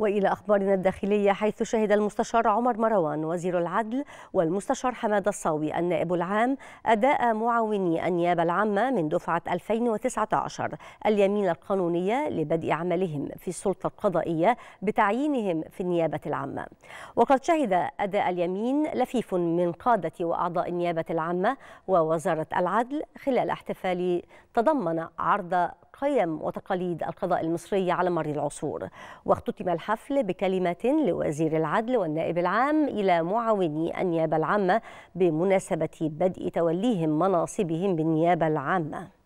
والى اخبارنا الداخليه حيث شهد المستشار عمر مروان وزير العدل والمستشار حماد الصاوي النائب العام اداء معاوني النيابه العامه من دفعه 2019 اليمين القانونيه لبدء عملهم في السلطه القضائيه بتعيينهم في النيابه العامه. وقد شهد اداء اليمين لفيف من قاده واعضاء النيابه العامه ووزاره العدل خلال احتفال تضمن عرض قيم وتقاليد القضاء المصري على مر العصور واختتم الحفل بكلمة لوزير العدل والنائب العام إلى معاوني النيابة العامة بمناسبة بدء توليهم مناصبهم بالنيابة العامة